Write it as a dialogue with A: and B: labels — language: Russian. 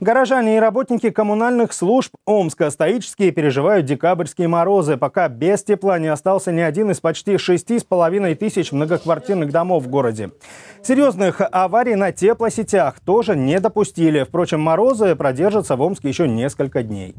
A: Горожане и работники коммунальных служб Омска стоически переживают декабрьские морозы, пока без тепла не остался ни один из почти шести с половиной тысяч многоквартирных домов в городе. Серьезных аварий на теплосетях тоже не допустили. Впрочем, морозы продержатся в Омске еще несколько дней.